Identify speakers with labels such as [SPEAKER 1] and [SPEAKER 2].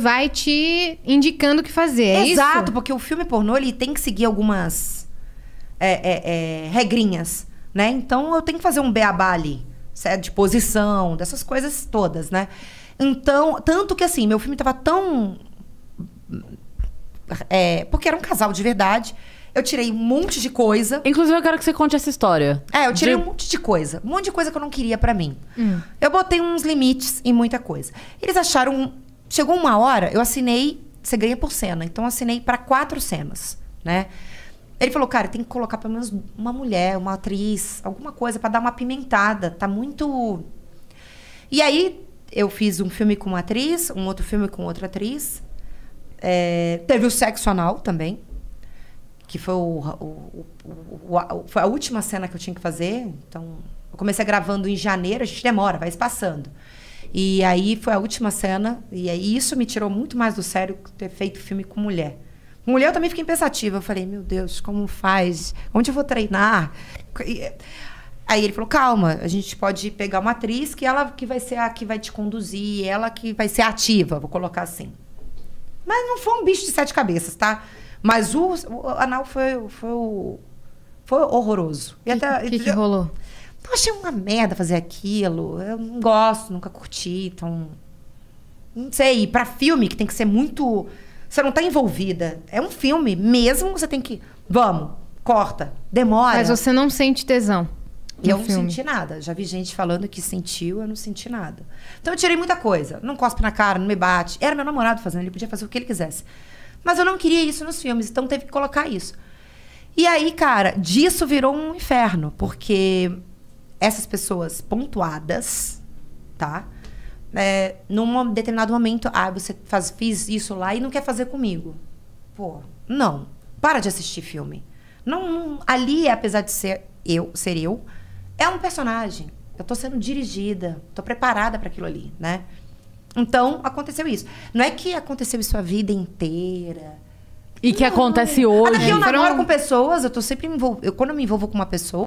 [SPEAKER 1] vai te indicando o que fazer, é Exato, isso? porque o filme pornô, ele tem que seguir algumas é, é, é, regrinhas, né? Então, eu tenho que fazer um beabá ali, é de posição, dessas coisas todas, né? Então, tanto que assim, meu filme tava tão... É, porque era um casal de verdade, eu tirei um monte de coisa. Inclusive, eu quero que você conte essa história. É, eu tirei de... um monte de coisa. Um monte de coisa que eu não queria para mim. Hum. Eu botei uns limites em muita coisa. Eles acharam Chegou uma hora, eu assinei, você ganha por cena. Então, eu assinei para quatro cenas, né? Ele falou, cara, tem que colocar pelo menos uma mulher, uma atriz, alguma coisa para dar uma pimentada. Tá muito. E aí, eu fiz um filme com uma atriz, um outro filme com outra atriz. É, teve o sexo anal também, que foi, o, o, o, a, foi, a, última cena que eu tinha que fazer. Então, eu comecei gravando em janeiro, a gente demora, vai se passando. E aí foi a última cena, e aí isso me tirou muito mais do sério que ter feito filme com mulher. Mulher eu também fiquei pensativa. Eu falei, meu Deus, como faz? Onde eu vou treinar? Aí ele falou: calma, a gente pode pegar uma atriz que ela que vai ser a que vai te conduzir, ela que vai ser ativa, vou colocar assim. Mas não foi um bicho de sete cabeças, tá? Mas o, o anal foi, foi, foi horroroso. O que, que, que rolou? Eu achei uma merda fazer aquilo. Eu não gosto, nunca curti. Então. Não sei. E pra filme, que tem que ser muito. Você não tá envolvida. É um filme mesmo, você tem que. Vamos, corta, demora. Mas você não sente tesão. Eu não filme. senti nada. Já vi gente falando que sentiu, eu não senti nada. Então eu tirei muita coisa. Não cospe na cara, não me bate. Era meu namorado fazendo, ele podia fazer o que ele quisesse. Mas eu não queria isso nos filmes, então teve que colocar isso. E aí, cara, disso virou um inferno, porque essas pessoas pontuadas, tá? É, num determinado momento, ah, você faz, fiz isso lá e não quer fazer comigo. Pô, não. Para de assistir filme. Não, não, ali, apesar de ser eu, ser eu, é um personagem. Eu tô sendo dirigida, tô preparada para aquilo ali, né? Então, aconteceu isso. Não é que aconteceu isso a vida inteira. E que não, acontece hoje. Até que eu namoro Foram... com pessoas, eu tô sempre envolvida. Quando eu me envolvo com uma pessoa,